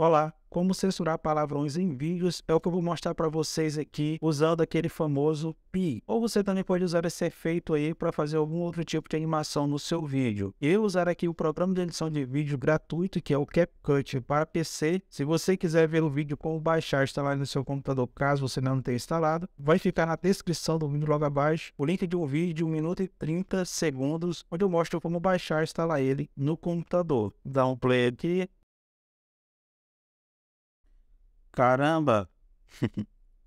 Olá, como censurar palavrões em vídeos é o que eu vou mostrar para vocês aqui usando aquele famoso pi. Ou você também pode usar esse efeito aí para fazer algum outro tipo de animação no seu vídeo. Eu usar aqui o programa de edição de vídeo gratuito que é o CapCut para PC. Se você quiser ver o vídeo como baixar instalar no seu computador, caso você não tenha instalado, vai ficar na descrição do vídeo logo abaixo o link de um vídeo de 1 minuto e 30 segundos onde eu mostro como baixar e instalar ele no computador. Dá um play aqui Caramba!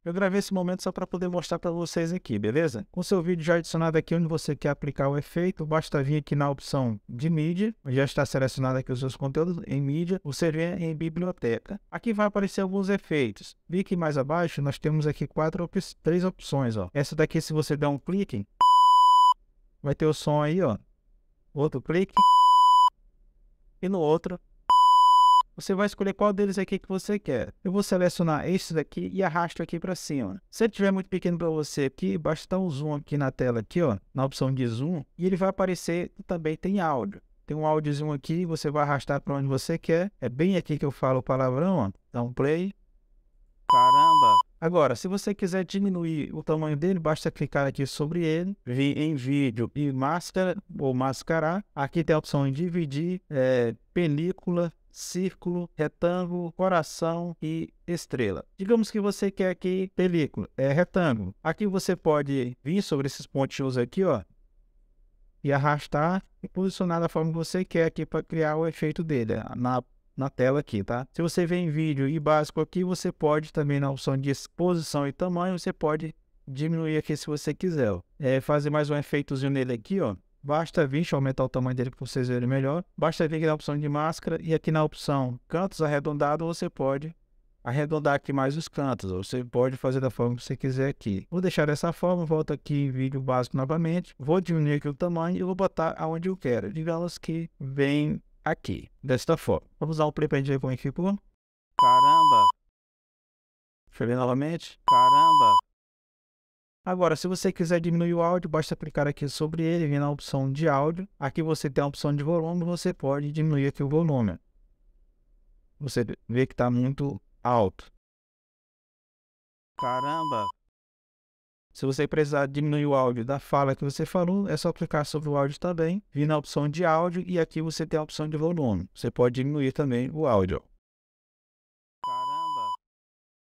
Eu gravei esse momento só para poder mostrar para vocês aqui, beleza? Com seu vídeo já adicionado aqui onde você quer aplicar o efeito, basta vir aqui na opção de mídia, já está selecionado aqui os seus conteúdos em mídia, você vem em biblioteca. Aqui vai aparecer alguns efeitos. Vi que mais abaixo, nós temos aqui quatro, op três opções, ó. Essa daqui, se você der um clique, vai ter o som aí, ó. Outro clique. E no outro, você vai escolher qual deles aqui que você quer. Eu vou selecionar esses aqui e arrasto aqui para cima. Se ele estiver muito pequeno para você aqui, basta dar um zoom aqui na tela aqui, ó, na opção de zoom, e ele vai aparecer também tem áudio. Tem um áudiozinho aqui, você vai arrastar para onde você quer. É bem aqui que eu falo o palavrão, ó. Dá um play. Caramba, Agora, se você quiser diminuir o tamanho dele, basta clicar aqui sobre ele, vir em vídeo e máscara ou mascarar. Aqui tem a opção em dividir, é, película, círculo, retângulo, coração e estrela. Digamos que você quer aqui película, é retângulo. Aqui você pode vir sobre esses pontinhos aqui, ó, e arrastar e posicionar da forma que você quer aqui para criar o efeito dele. Na na tela aqui, tá? Se você vê em vídeo e básico aqui, você pode também na opção de exposição e tamanho, você pode diminuir aqui se você quiser. É, fazer mais um efeitozinho nele aqui, ó. Basta vir, deixa eu aumentar o tamanho dele para vocês verem melhor. Basta vir aqui na opção de máscara e aqui na opção cantos arredondados, você pode arredondar aqui mais os cantos. Você pode fazer da forma que você quiser aqui. Vou deixar dessa forma, volto aqui em vídeo básico novamente. Vou diminuir aqui o tamanho e vou botar aonde eu quero. Digamos que vem aqui, desta forma. Vamos usar o play para a gente ver como é que ficou. Caramba! Deixa eu ver novamente. Caramba! Agora, se você quiser diminuir o áudio, basta clicar aqui sobre ele, vir na opção de áudio. Aqui você tem a opção de volume, você pode diminuir aqui o volume. Você vê que está muito alto. Caramba! Se você precisar diminuir o áudio da fala que você falou, é só clicar sobre o áudio também, vir na opção de áudio e aqui você tem a opção de volume. Você pode diminuir também o áudio. Caramba!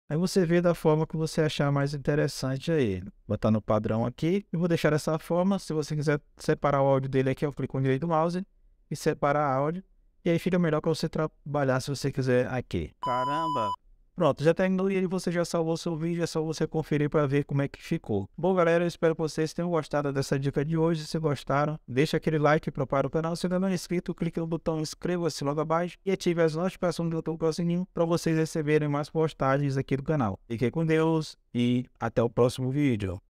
Aí você vê da forma que você achar mais interessante aí. Vou botar no padrão aqui e vou deixar dessa forma. Se você quiser separar o áudio dele aqui, eu clico no direito do mouse e separar áudio. E aí fica melhor para você trabalhar se você quiser aqui. Caramba! Pronto, já terminou e é você já salvou seu vídeo, é só você conferir para ver como é que ficou. Bom, galera, eu espero que vocês tenham gostado dessa dica de hoje. Se gostaram, deixa aquele like para o canal. Se ainda não é inscrito, clique no botão inscreva-se logo abaixo e ative as notificações do botão sininho para vocês receberem mais postagens aqui do canal. Fiquem com Deus e até o próximo vídeo.